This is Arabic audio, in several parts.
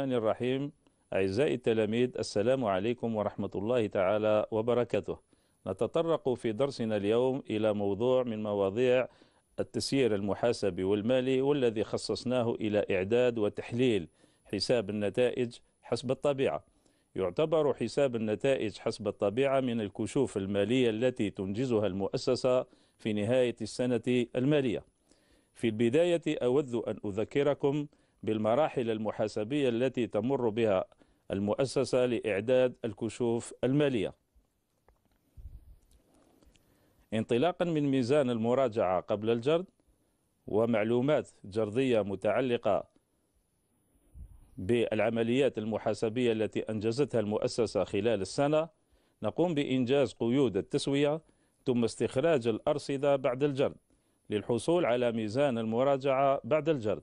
الرحمن الرحيم أعزائي التلاميذ السلام عليكم ورحمة الله تعالى وبركاته نتطرق في درسنا اليوم إلى موضوع من مواضيع التسيير المحاسبي والمالي والذي خصصناه إلى إعداد وتحليل حساب النتائج حسب الطبيعة يعتبر حساب النتائج حسب الطبيعة من الكشوف المالية التي تنجزها المؤسسة في نهاية السنة المالية في البداية أود أن أذكركم بالمراحل المحاسبية التي تمر بها المؤسسة لإعداد الكشوف المالية انطلاقا من ميزان المراجعة قبل الجرد ومعلومات جردية متعلقة بالعمليات المحاسبية التي أنجزتها المؤسسة خلال السنة نقوم بإنجاز قيود التسوية ثم استخراج الأرصدة بعد الجرد للحصول على ميزان المراجعة بعد الجرد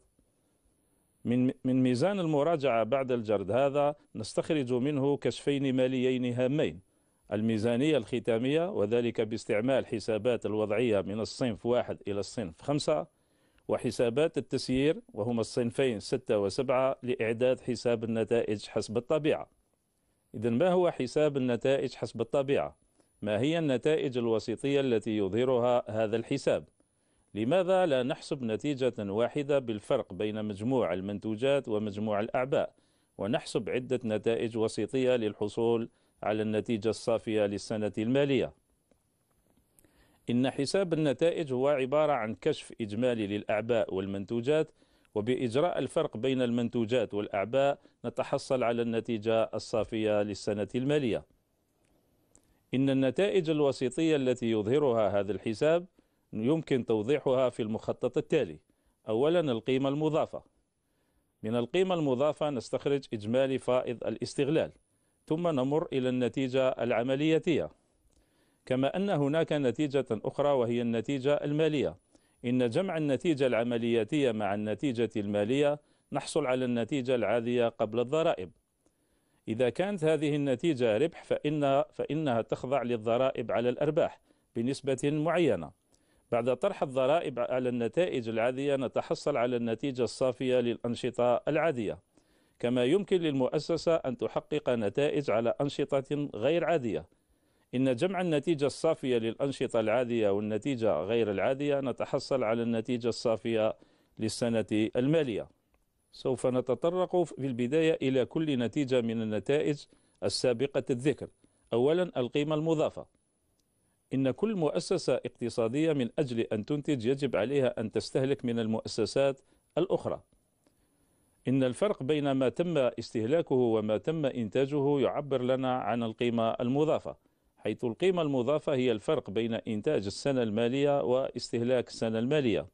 من من ميزان المراجعة بعد الجرد هذا نستخرج منه كشفين ماليين هامين الميزانية الختامية وذلك باستعمال حسابات الوضعية من الصنف واحد إلى الصنف خمسة وحسابات التسيير وهما الصنفين ستة وسبعة لإعداد حساب النتائج حسب الطبيعة إذا ما هو حساب النتائج حسب الطبيعة؟ ما هي النتائج الوسيطية التي يظهرها هذا الحساب؟ لماذا لا نحسب نتيجة واحدة بالفرق بين مجموع المنتوجات ومجموع الأعباء ونحسب عدة نتائج وسيطية للحصول على النتيجة الصافية للسنة المالية إن حساب النتائج هو عبارة عن كشف إجمالي للأعباء والمنتوجات وبإجراء الفرق بين المنتوجات والأعباء نتحصل على النتيجة الصافية للسنة المالية إن النتائج الوسيطية التي يظهرها هذا الحساب يمكن توضيحها في المخطط التالي أولا القيمة المضافة من القيمة المضافة نستخرج إجمالي فائض الاستغلال ثم نمر إلى النتيجة العملياتية كما أن هناك نتيجة أخرى وهي النتيجة المالية إن جمع النتيجة العملياتية مع النتيجة المالية نحصل على النتيجة العادية قبل الضرائب إذا كانت هذه النتيجة ربح فإنها, فإنها تخضع للضرائب على الأرباح بنسبة معينة بعد طرح الضرائب على النتائج العادية نتحصل على النتيجة الصافية للأنشطة العادية كما يمكن للمؤسسة أن تحقق نتائج على أنشطة غير عادية إن جمع النتيجة الصافية للأنشطة العادية والنتيجة غير العادية نتحصل على النتيجة الصافية للسنة المالية سوف نتطرق في البداية إلى كل نتيجة من النتائج السابقة الذكر أولا القيمة المضافة إن كل مؤسسة اقتصادية من أجل أن تنتج يجب عليها أن تستهلك من المؤسسات الأخرى إن الفرق بين ما تم استهلاكه وما تم إنتاجه يعبر لنا عن القيمة المضافة حيث القيمة المضافة هي الفرق بين إنتاج السنة المالية واستهلاك السنة المالية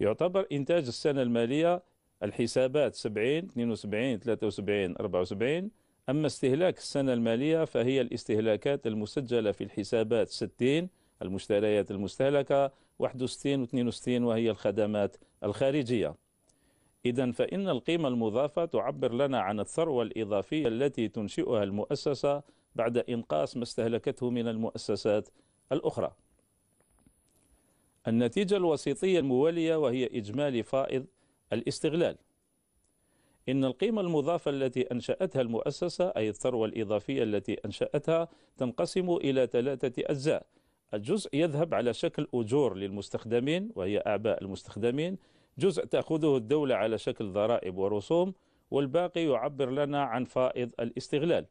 يعتبر إنتاج السنة المالية الحسابات 70 72 73 74 أما استهلاك السنة المالية فهي الاستهلاكات المسجلة في الحسابات 60 المشتريات المستهلكة 61 و 62 وهي الخدمات الخارجية إذا فإن القيمة المضافة تعبر لنا عن الثروة الإضافية التي تنشئها المؤسسة بعد إنقاص ما استهلكته من المؤسسات الأخرى النتيجة الوسيطية الموالية وهي إجمالي فائض الاستغلال إن القيمة المضافة التي أنشأتها المؤسسة أي الثروة الإضافية التي أنشأتها تنقسم إلى ثلاثة أجزاء الجزء يذهب على شكل أجور للمستخدمين وهي أعباء المستخدمين جزء تأخذه الدولة على شكل ضرائب ورسوم والباقي يعبر لنا عن فائض الاستغلال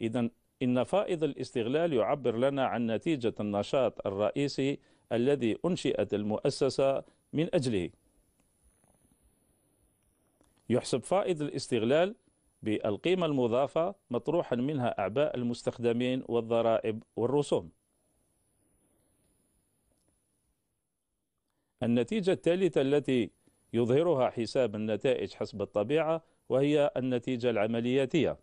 إذا إن فائض الاستغلال يعبر لنا عن نتيجة النشاط الرئيسي الذي أنشئت المؤسسة من أجله يحسب فائض الاستغلال بالقيمة المضافة مطروحا منها أعباء المستخدمين والضرائب والرسوم النتيجة الثالثة التي يظهرها حساب النتائج حسب الطبيعة وهي النتيجة العملياتية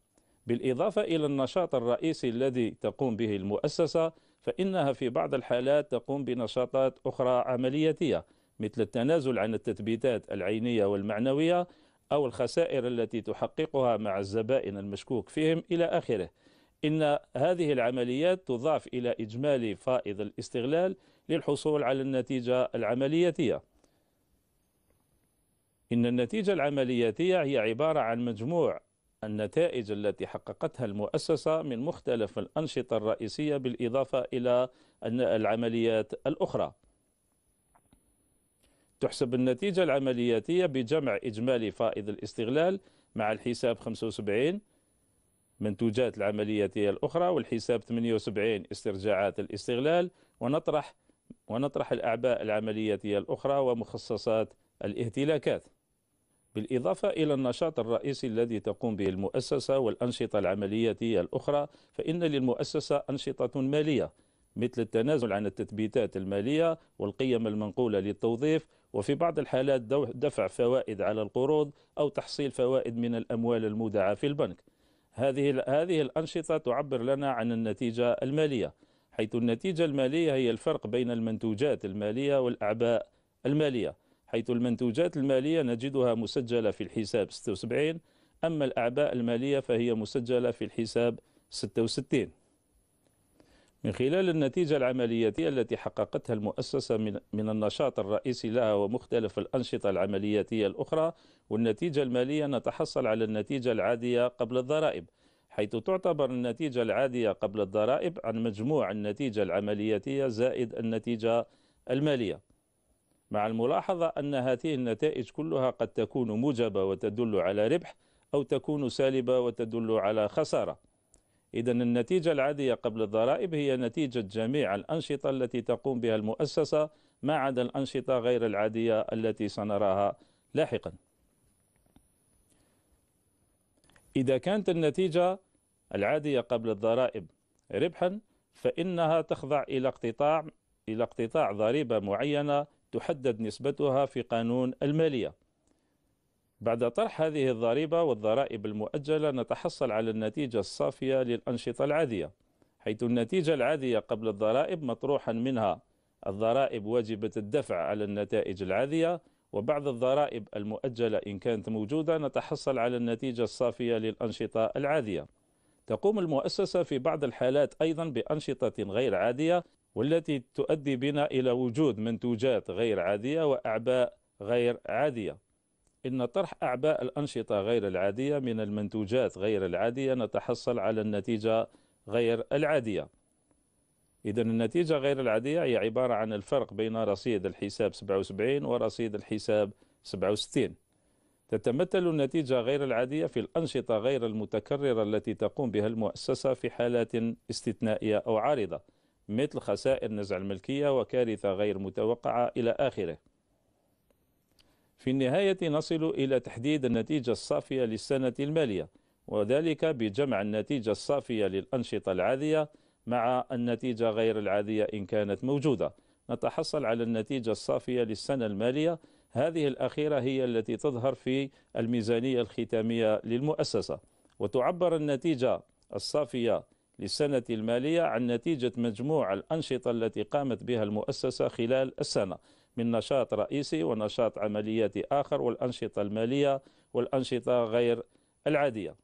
بالإضافة إلى النشاط الرئيسي الذي تقوم به المؤسسة فإنها في بعض الحالات تقوم بنشاطات أخرى عملياتية مثل التنازل عن التثبيتات العينية والمعنوية أو الخسائر التي تحققها مع الزبائن المشكوك فيهم إلى آخره إن هذه العمليات تضاف إلى إجمالي فائض الاستغلال للحصول على النتيجة العملياتية إن النتيجة العملياتية هي عبارة عن مجموع النتائج التي حققتها المؤسسة من مختلف الأنشطة الرئيسية بالإضافة إلى العمليات الأخرى تحسب النتيجة العملياتية بجمع إجمالي فائض الاستغلال مع الحساب 75 منتوجات العملياتية الأخرى والحساب 78 استرجاعات الاستغلال ونطرح ونطرح الأعباء العملياتية الأخرى ومخصصات الاهتلاكات بالإضافة إلى النشاط الرئيسي الذي تقوم به المؤسسة والأنشطة العملياتية الأخرى فإن للمؤسسة أنشطة مالية مثل التنازل عن التثبيتات المالية والقيم المنقولة للتوظيف وفي بعض الحالات دفع فوائد على القروض أو تحصيل فوائد من الأموال المودعة في البنك هذه هذه الأنشطة تعبر لنا عن النتيجة المالية حيث النتيجة المالية هي الفرق بين المنتوجات المالية والأعباء المالية حيث المنتوجات المالية نجدها مسجلة في الحساب 76 أما الأعباء المالية فهي مسجلة في الحساب 66 من خلال النتيجة العملياتية التي حققتها المؤسسة من النشاط الرئيسي لها ومختلف الأنشطة العملياتية الأخرى والنتيجة المالية نتحصل على النتيجة العادية قبل الضرائب حيث تعتبر النتيجة العادية قبل الضرائب عن مجموع النتيجة العملياتية زائد النتيجة المالية مع الملاحظة أن هذه النتائج كلها قد تكون موجبة وتدل على ربح أو تكون سالبة وتدل على خسارة إذا النتيجة العادية قبل الضرائب هي نتيجة جميع الأنشطة التي تقوم بها المؤسسة ما عدا الأنشطة غير العادية التي سنراها لاحقا إذا كانت النتيجة العادية قبل الضرائب ربحا فإنها تخضع إلى اقتطاع إلى اقتطاع ضريبة معينة تحدد نسبتها في قانون المالية بعد طرح هذه الضريبة والضرائب المؤجلة نتحصل على النتيجة الصافية للأنشطة العادية حيث النتيجة العادية قبل الضرائب مطروحا منها الضرائب واجبة الدفع على النتائج العادية وبعد الضرائب المؤجلة إن كانت موجودة نتحصل على النتيجة الصافية للأنشطة العادية تقوم المؤسسة في بعض الحالات أيضا بأنشطة غير عادية والتي تؤدي بنا إلى وجود منتوجات غير عادية وأعباء غير عادية إن طرح أعباء الأنشطة غير العادية من المنتوجات غير العادية نتحصل على النتيجة غير العادية إذا النتيجة غير العادية هي عبارة عن الفرق بين رصيد الحساب 77 ورصيد الحساب 67 تتمثل النتيجة غير العادية في الأنشطة غير المتكررة التي تقوم بها المؤسسة في حالات استثنائية أو عارضة مثل خسائر نزع الملكية وكارثة غير متوقعة إلى آخره في النهاية نصل إلى تحديد النتيجة الصافية للسنة المالية وذلك بجمع النتيجة الصافية للأنشطة العادية مع النتيجة غير العادية إن كانت موجودة نتحصل على النتيجة الصافية للسنة المالية هذه الأخيرة هي التي تظهر في الميزانية الختامية للمؤسسة وتعبر النتيجة الصافية للسنة المالية عن نتيجة مجموع الأنشطة التي قامت بها المؤسسة خلال السنة من نشاط رئيسي ونشاط عملياتي آخر والأنشطة المالية والأنشطة غير العادية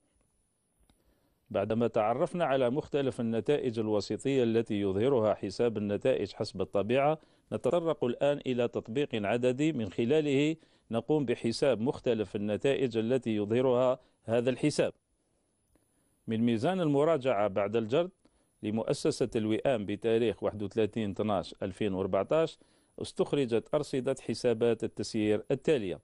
بعدما تعرفنا على مختلف النتائج الوسيطية التي يظهرها حساب النتائج حسب الطبيعة نتطرق الآن إلى تطبيق عددي من خلاله نقوم بحساب مختلف النتائج التي يظهرها هذا الحساب من ميزان المراجعة بعد الجرد لمؤسسة الوئام بتاريخ 31 12 2014 استخرجت أرصدة حسابات التسيير التالية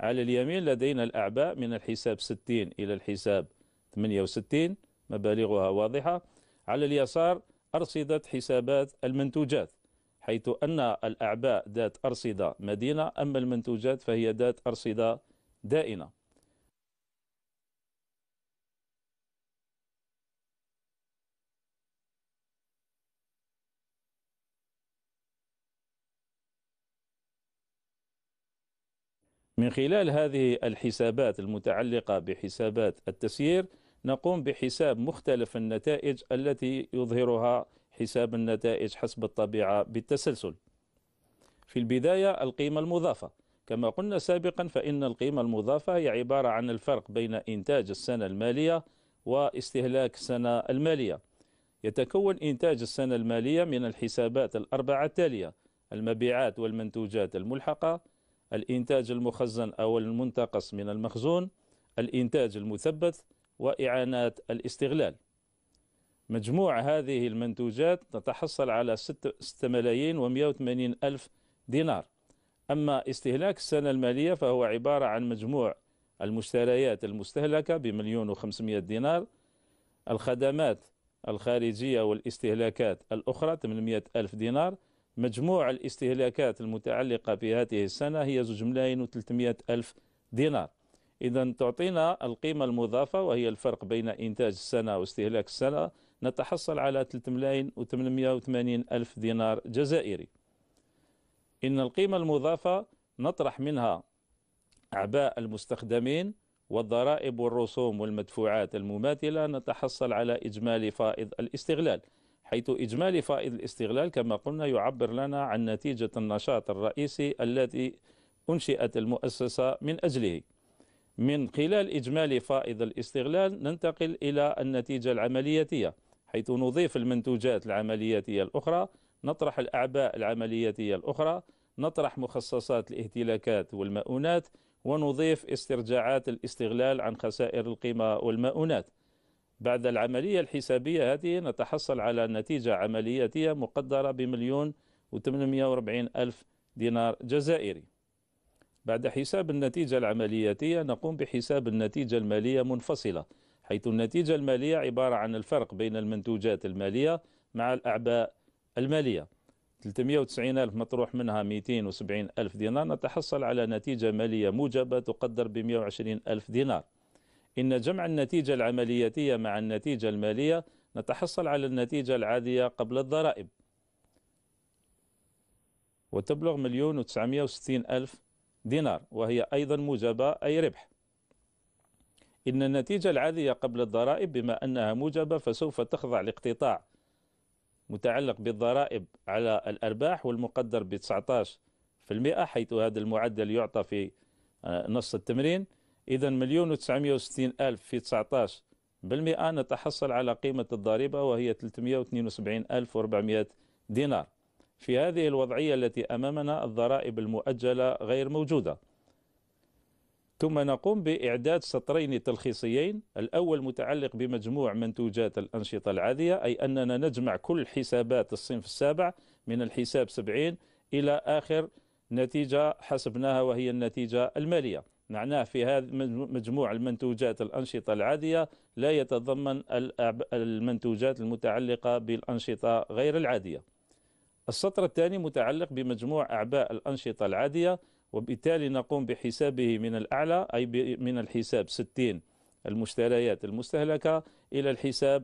على اليمين لدينا الأعباء من الحساب 60 إلى الحساب 68 مبالغها واضحة على اليسار أرصدة حسابات المنتوجات حيث أن الأعباء ذات أرصدة مدينة أما المنتوجات فهي ذات أرصدة دائنة من خلال هذه الحسابات المتعلقة بحسابات التسيير نقوم بحساب مختلف النتائج التي يظهرها حساب النتائج حسب الطبيعة بالتسلسل في البداية القيمة المضافة كما قلنا سابقا فإن القيمة المضافة هي عبارة عن الفرق بين إنتاج السنة المالية واستهلاك السنة المالية يتكون إنتاج السنة المالية من الحسابات الأربعة التالية المبيعات والمنتوجات الملحقة الإنتاج المخزن أو المنتقص من المخزون الإنتاج المثبت وإعانات الاستغلال مجموع هذه المنتوجات تتحصل على 6 ملايين و180 ألف دينار أما استهلاك السنة المالية فهو عبارة عن مجموع المشتريات المستهلكة بمليون و500 دينار الخدمات الخارجية والاستهلاكات الأخرى 800 ألف دينار مجموع الاستهلاكات المتعلقة بهذه السنة هي زوج ملايين وثلاثمائة ألف دينار إذا تعطينا القيمة المضافة وهي الفرق بين إنتاج السنة واستهلاك السنة نتحصل على 3 ملايين و880 ألف دينار جزائري إن القيمة المضافة نطرح منها أعباء المستخدمين والضرائب والرسوم والمدفوعات المماثلة نتحصل على إجمالي فائض الاستغلال حيث إجمالي فائض الاستغلال كما قلنا يعبر لنا عن نتيجة النشاط الرئيسي التي أنشئت المؤسسة من أجله من خلال إجمالي فائض الاستغلال ننتقل إلى النتيجة العملياتية حيث نضيف المنتوجات العملياتية الأخرى نطرح الأعباء العملياتية الأخرى نطرح مخصصات الاهتلاكات والمؤونات ونضيف استرجاعات الاستغلال عن خسائر القيمة والمؤونات بعد العملية الحسابية هذه نتحصل على نتيجة عملياتية مقدرة بمليون و واربعين ألف دينار جزائري بعد حساب النتيجة العملياتية نقوم بحساب النتيجة المالية منفصلة حيث النتيجة المالية عبارة عن الفرق بين المنتوجات المالية مع الأعباء المالية 390 ألف مطروح منها 270 ألف دينار نتحصل على نتيجة مالية موجبة تقدر ب 120 ألف دينار إن جمع النتيجة العملياتية مع النتيجة المالية نتحصل على النتيجة العادية قبل الضرائب وتبلغ مليون وتسعمائة وستين ألف دينار وهي أيضا موجبة أي ربح إن النتيجة العادية قبل الضرائب بما أنها موجبة فسوف تخضع لاقتطاع متعلق بالضرائب على الأرباح والمقدر ب 19% حيث هذا المعدل يعطى في آه، نص التمرين إذا مليون وتسعمية وستين ألف في 19 بالمئة نتحصل على قيمة الضريبة وهي 372,400 دينار في هذه الوضعية التي أمامنا الضرائب المؤجلة غير موجودة ثم نقوم بإعداد سطرين تلخيصيين الأول متعلق بمجموع منتوجات الأنشطة العادية أي أننا نجمع كل حسابات الصنف السابع من الحساب 70 إلى آخر نتيجة حسبناها وهي النتيجة المالية معناه في هذا مجموع المنتوجات الأنشطة العادية لا يتضمن المنتوجات المتعلقة بالأنشطة غير العادية السطر الثاني متعلق بمجموع أعباء الأنشطة العادية وبالتالي نقوم بحسابه من الأعلى أي من الحساب 60 المشتريات المستهلكة إلى الحساب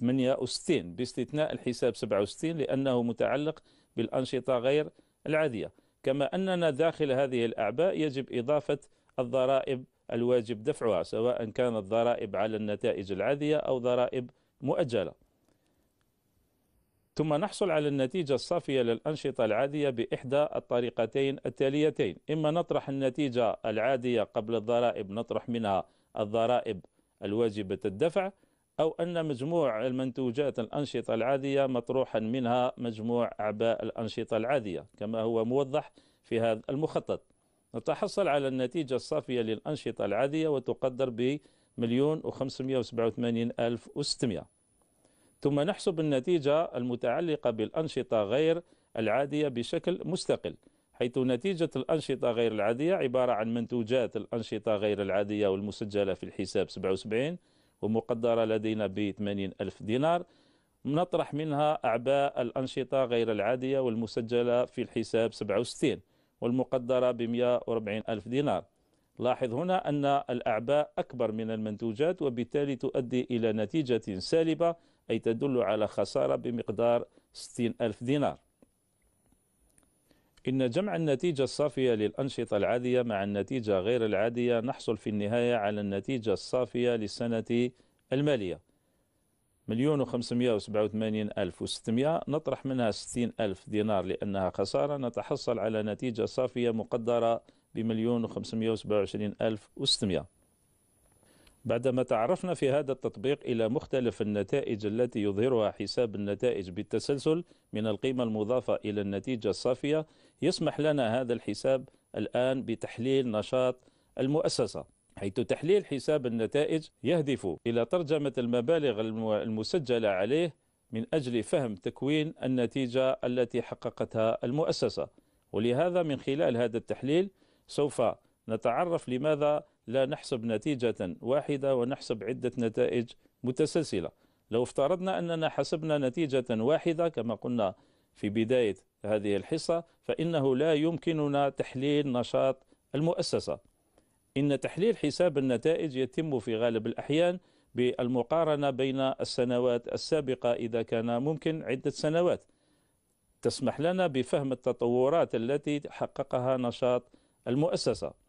68 باستثناء الحساب 67 لأنه متعلق بالأنشطة غير العادية كما أننا داخل هذه الأعباء يجب إضافة الضرائب الواجب دفعها سواء كانت ضرائب على النتائج العادية أو ضرائب مؤجلة ثم نحصل على النتيجة الصافية للأنشطة العادية بإحدى الطريقتين التاليتين إما نطرح النتيجة العادية قبل الضرائب نطرح منها الضرائب الواجبة الدفع أو أن مجموع المنتوجات الأنشطة العادية مطروحا منها مجموع أعباء الأنشطة العادية كما هو موضح في هذا المخطط نتحصل على النتيجة الصافية للأنشطة العادية وتقدر بمليون وخمسمائة وسبعة وثمانين ألف وستمائة ثم نحسب النتيجة المتعلقة بالأنشطة غير العادية بشكل مستقل حيث نتيجة الأنشطة غير العادية عبارة عن منتوجات الأنشطة غير العادية والمسجلة في الحساب 77 ومقدرة لدينا ب 80 ألف دينار نطرح منها أعباء الأنشطة غير العادية والمسجلة في الحساب 67 والمقدرة ب 140 ألف دينار لاحظ هنا أن الأعباء أكبر من المنتوجات وبالتالي تؤدي إلى نتيجة سالبة أي تدل على خسارة بمقدار 60 ألف دينار إن جمع النتيجة الصافية للأنشطة العادية مع النتيجة غير العادية نحصل في النهاية على النتيجة الصافية للسنة المالية مليون وخمسمائة وسبعة وثمانين ألف وستمائة نطرح منها ستين ألف دينار لأنها خسارة نتحصل على نتيجة صافية مقدرة بمليون وخمسمائة وسبعة وعشرين ألف وستمائة بعدما تعرفنا في هذا التطبيق إلى مختلف النتائج التي يظهرها حساب النتائج بالتسلسل من القيمة المضافة إلى النتيجة الصافية يسمح لنا هذا الحساب الآن بتحليل نشاط المؤسسة حيث تحليل حساب النتائج يهدف إلى ترجمة المبالغ المسجلة عليه من أجل فهم تكوين النتيجة التي حققتها المؤسسة ولهذا من خلال هذا التحليل سوف نتعرف لماذا لا نحسب نتيجة واحدة ونحسب عدة نتائج متسلسلة لو افترضنا أننا حسبنا نتيجة واحدة كما قلنا في بداية هذه الحصة فإنه لا يمكننا تحليل نشاط المؤسسة إن تحليل حساب النتائج يتم في غالب الأحيان بالمقارنة بين السنوات السابقة إذا كان ممكن عدة سنوات تسمح لنا بفهم التطورات التي حققها نشاط المؤسسة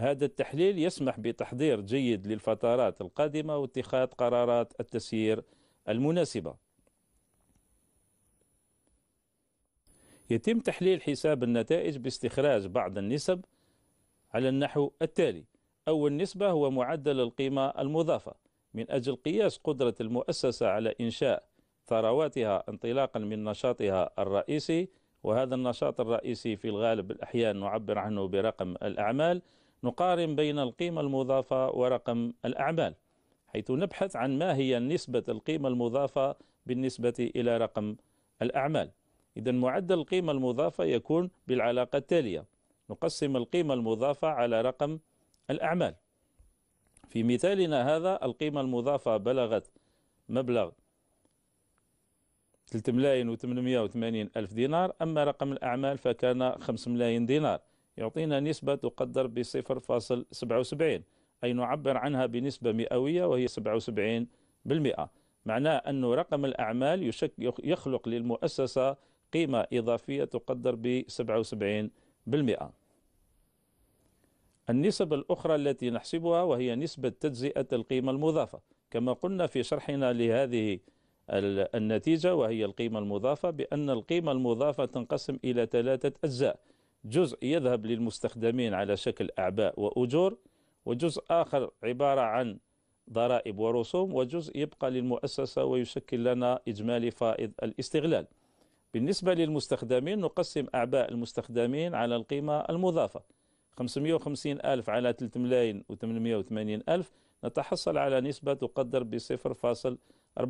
هذا التحليل يسمح بتحضير جيد للفترات القادمة واتخاذ قرارات التسيير المناسبة. يتم تحليل حساب النتائج باستخراج بعض النسب على النحو التالي: أول نسبة هو معدل القيمة المضافة من أجل قياس قدرة المؤسسة على إنشاء ثرواتها انطلاقا من نشاطها الرئيسي وهذا النشاط الرئيسي في الغالب الأحيان نعبر عنه برقم الأعمال نقارن بين القيمة المضافة ورقم الأعمال حيث نبحث عن ما هي نسبة القيمة المضافة بالنسبة إلى رقم الأعمال إذا معدل القيمة المضافة يكون بالعلاقة التالية نقسم القيمة المضافة على رقم الأعمال في مثالنا هذا القيمة المضافة بلغت مبلغ 3 ملايين و880 ألف دينار أما رقم الأعمال فكان 5 ملايين دينار يعطينا نسبة تقدر ب 0.77 أي نعبر عنها بنسبة مئوية وهي 77% معناه أن رقم الأعمال يخلق للمؤسسة قيمة إضافية تقدر ب 77% النسب الأخرى التي نحسبها وهي نسبة تجزئة القيمة المضافة كما قلنا في شرحنا لهذه النتيجة وهي القيمة المضافة بأن القيمة المضافة تنقسم إلى ثلاثة أجزاء جزء يذهب للمستخدمين على شكل أعباء وأجور وجزء آخر عبارة عن ضرائب ورسوم وجزء يبقى للمؤسسة ويشكل لنا إجمالي فائض الاستغلال بالنسبة للمستخدمين نقسم أعباء المستخدمين على القيمة المضافة 550 ألف على 3 ملايين و880 ألف نتحصل على نسبة تقدر ب 0.14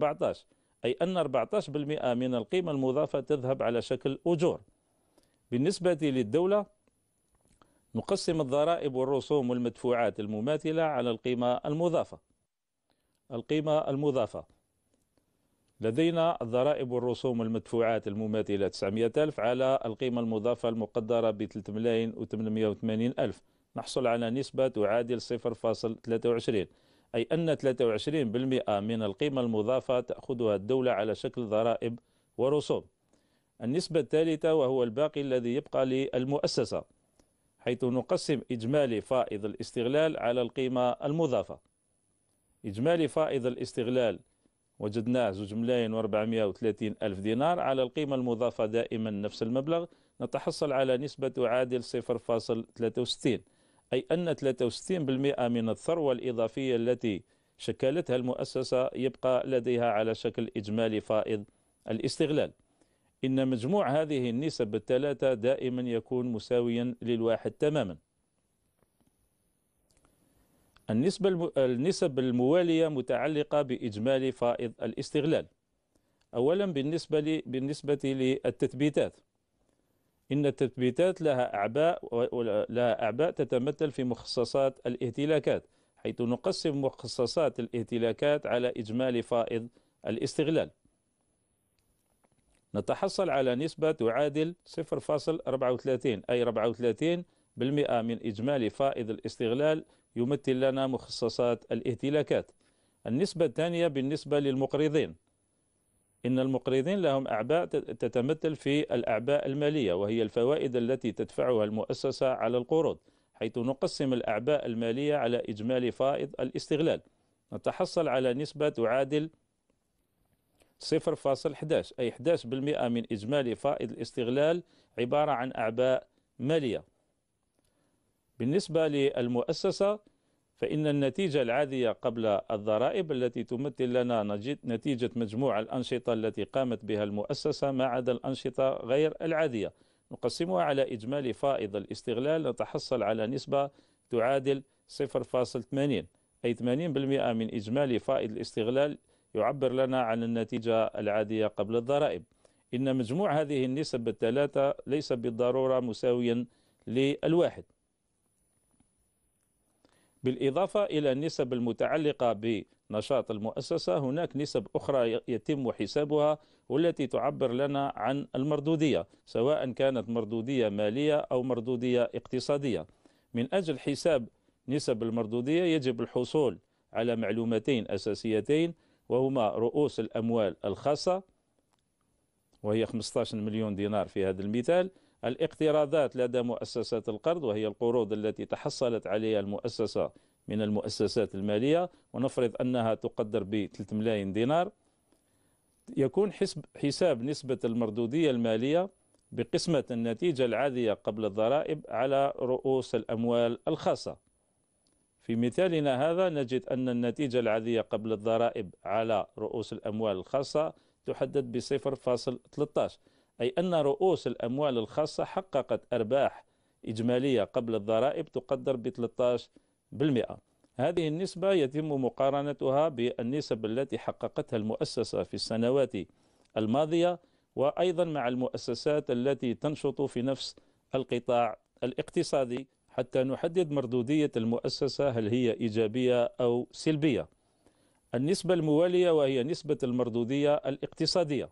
أي أن 14% من القيمة المضافة تذهب على شكل أجور بالنسبة للدولة نقسم الضرائب والرسوم والمدفوعات المماثلة على القيمة المضافة القيمة المضافة لدينا الضرائب والرسوم والمدفوعات المماثلة 900 ألف على القيمة المضافة المقدرة ب 3 ملايين و 880 ألف نحصل على نسبة تعادل 0.23 أي أن 23% من القيمة المضافة تأخذها الدولة على شكل ضرائب ورسوم النسبة الثالثة وهو الباقي الذي يبقى للمؤسسة حيث نقسم إجمالي فائض الاستغلال على القيمة المضافة إجمالي فائض الاستغلال وجدناه زوج ملايين واربعمائة وثلاثين ألف دينار على القيمة المضافة دائما نفس المبلغ نتحصل على نسبة تعادل صفر فاصل ثلاثة وستين أي أن 63% من الثروة الإضافية التي شكلتها المؤسسة يبقى لديها على شكل إجمالي فائض الاستغلال إن مجموع هذه النسب الثلاثة دائما يكون مساويا للواحد تماما النسبة النسب الموالية متعلقة بإجمالي فائض الاستغلال أولا بالنسبة بالنسبة للتثبيتات إن التثبيتات لها أعباء لها أعباء تتمثل في مخصصات الاهتلاكات حيث نقسم مخصصات الاهتلاكات على إجمالي فائض الاستغلال نتحصل على نسبة تعادل 0.34 أي 34% من إجمالي فائض الاستغلال يمثل لنا مخصصات الاهتلاكات النسبة الثانية بالنسبة للمقرضين إن المقرضين لهم أعباء تتمثل في الأعباء المالية وهي الفوائد التي تدفعها المؤسسة على القروض حيث نقسم الأعباء المالية على إجمالي فائض الاستغلال نتحصل على نسبة تعادل 0.11 أي 11% من إجمالي فائض الاستغلال عبارة عن أعباء مالية بالنسبة للمؤسسة فإن النتيجة العادية قبل الضرائب التي تمثل لنا نتيجة مجموع الأنشطة التي قامت بها المؤسسة ما عدا الأنشطة غير العادية نقسمها على إجمالي فائض الاستغلال نتحصل على نسبة تعادل 0.80 أي 80% من إجمالي فائض الاستغلال يعبر لنا عن النتيجة العادية قبل الضرائب إن مجموع هذه النسب الثلاثة ليس بالضرورة مساويا للواحد بالإضافة إلى النسب المتعلقة بنشاط المؤسسة هناك نسب أخرى يتم حسابها والتي تعبر لنا عن المردودية سواء كانت مردودية مالية أو مردودية اقتصادية من أجل حساب نسب المردودية يجب الحصول على معلومتين أساسيتين وهما رؤوس الأموال الخاصة وهي 15 مليون دينار في هذا المثال الاقتراضات لدى مؤسسات القرض وهي القروض التي تحصلت عليها المؤسسة من المؤسسات المالية ونفرض أنها تقدر ب 3 ملايين دينار يكون حسب حساب نسبة المردودية المالية بقسمة النتيجة العادية قبل الضرائب على رؤوس الأموال الخاصة في مثالنا هذا نجد أن النتيجة العادية قبل الضرائب على رؤوس الأموال الخاصة تحدد بصفر فاصل 13 أي أن رؤوس الأموال الخاصة حققت أرباح إجمالية قبل الضرائب تقدر ب 13% هذه النسبة يتم مقارنتها بالنسب التي حققتها المؤسسة في السنوات الماضية وأيضا مع المؤسسات التي تنشط في نفس القطاع الاقتصادي حتى نحدد مردودية المؤسسة هل هي إيجابية أو سلبية النسبة الموالية وهي نسبة المردودية الاقتصادية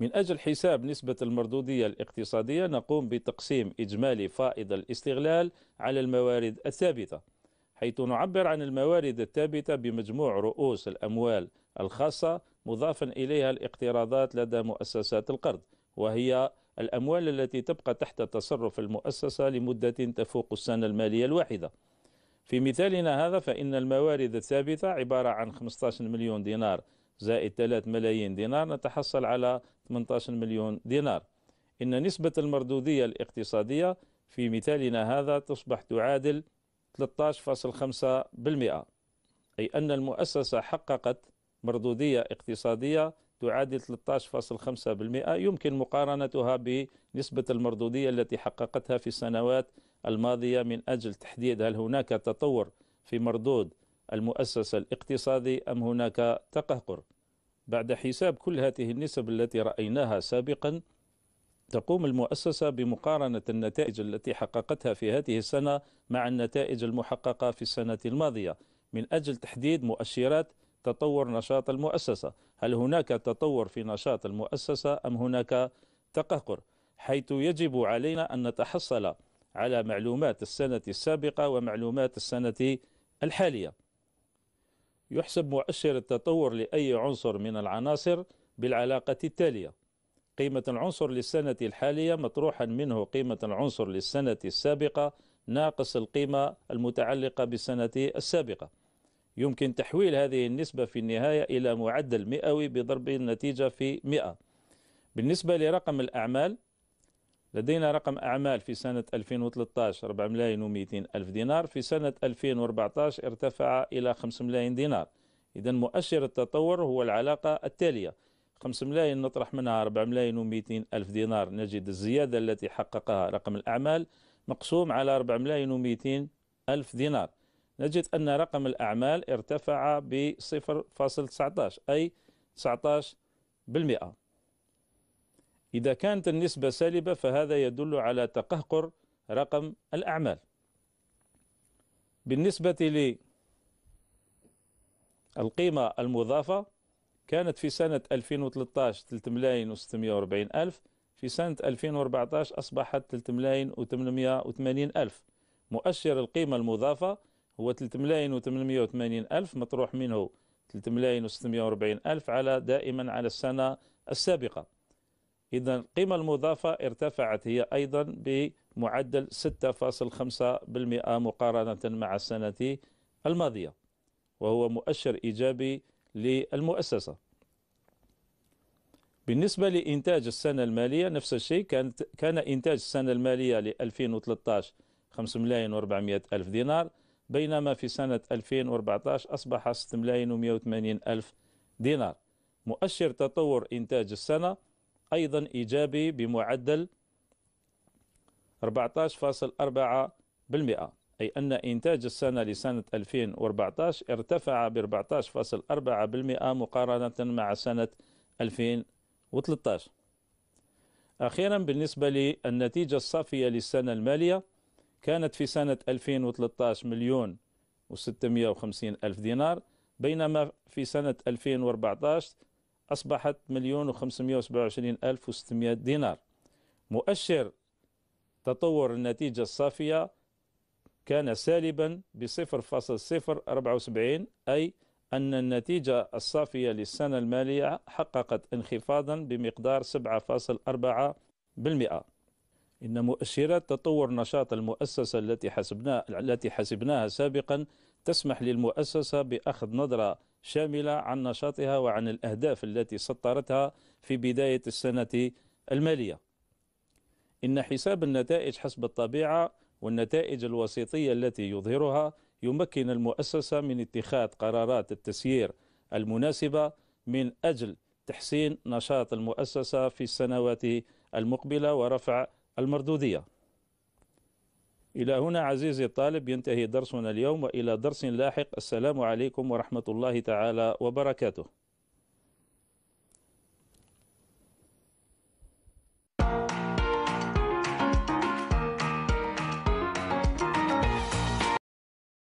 من أجل حساب نسبة المردودية الاقتصادية نقوم بتقسيم إجمالي فائض الاستغلال على الموارد الثابتة حيث نعبر عن الموارد الثابتة بمجموع رؤوس الأموال الخاصة مضافا إليها الاقتراضات لدى مؤسسات القرض وهي الأموال التي تبقى تحت تصرف المؤسسة لمدة تفوق السنة المالية الواحدة في مثالنا هذا فإن الموارد الثابتة عبارة عن 15 مليون دينار زائد 3 ملايين دينار نتحصل على 18 مليون دينار إن نسبة المردودية الاقتصادية في مثالنا هذا تصبح تعادل 13.5% أي أن المؤسسة حققت مردودية اقتصادية تعادل 13.5% يمكن مقارنتها بنسبة المردودية التي حققتها في السنوات الماضية من أجل تحديد هل هناك تطور في مردود المؤسسة الاقتصادي أم هناك تقهقر بعد حساب كل هذه النسب التي رأيناها سابقا تقوم المؤسسة بمقارنة النتائج التي حققتها في هذه السنة مع النتائج المحققة في السنة الماضية من أجل تحديد مؤشرات تطور نشاط المؤسسة هل هناك تطور في نشاط المؤسسة أم هناك تقهقر حيث يجب علينا أن نتحصل على معلومات السنة السابقة ومعلومات السنة الحالية يحسب مؤشر التطور لأي عنصر من العناصر بالعلاقة التالية قيمة العنصر للسنة الحالية مطروحا منه قيمة العنصر للسنة السابقة ناقص القيمة المتعلقة بالسنة السابقة يمكن تحويل هذه النسبة في النهاية إلى معدل مئوي بضرب النتيجة في 100 بالنسبة لرقم الأعمال لدينا رقم أعمال في سنة 2013 4 ملايين و200 ألف دينار في سنة 2014 ارتفع إلى 5 ملايين دينار إذا مؤشر التطور هو العلاقة التالية 5 ملايين نطرح منها 4 ملايين و200 ألف دينار نجد الزيادة التي حققها رقم الأعمال مقسوم على 4 ملايين و200 ألف دينار نجد أن رقم الأعمال ارتفع ب 0.19 أي 19% بالمئة. إذا كانت النسبة سالبة فهذا يدل على تقهقر رقم الأعمال بالنسبة للقيمة المضافة كانت في سنة 2013 3 ملايين و 640 ألف في سنة 2014 أصبحت 3 ملايين و 880 ألف مؤشر القيمة المضافة هو 3 ملايين و880 ألف مطروح منه 3 ملايين و640 ألف على دائما على السنة السابقة إذا القيمة المضافة ارتفعت هي أيضا بمعدل 6.5% مقارنة مع السنة الماضية وهو مؤشر إيجابي للمؤسسة بالنسبة لإنتاج السنة المالية نفس الشيء كانت كان إنتاج السنة المالية ل 2013 5 ملايين و400 ألف دينار بينما في سنة 2014 أصبح 6 ملايين و180 ألف دينار مؤشر تطور إنتاج السنة أيضا إيجابي بمعدل 14.4% أي أن إنتاج السنة لسنة 2014 ارتفع ب 14.4% مقارنة مع سنة 2013 أخيرا بالنسبة للنتيجة الصافية للسنة المالية كانت في سنة 2013 مليون و650 ألف دينار بينما في سنة 2014 أصبحت مليون و527 ألف و600 دينار مؤشر تطور النتيجة الصافية كان سالبا ب 0.074 أي أن النتيجة الصافية للسنة المالية حققت انخفاضا بمقدار 7.4% إن مؤشرات تطور نشاط المؤسسة التي حسبناها التي حسبناها سابقا تسمح للمؤسسة بأخذ نظرة شاملة عن نشاطها وعن الأهداف التي سطرتها في بداية السنة المالية. إن حساب النتائج حسب الطبيعة والنتائج الوسيطية التي يظهرها يمكن المؤسسة من اتخاذ قرارات التسيير المناسبة من أجل تحسين نشاط المؤسسة في السنوات المقبلة ورفع المردودية إلى هنا عزيزي الطالب ينتهي درسنا اليوم وإلى درس لاحق السلام عليكم ورحمة الله تعالى وبركاته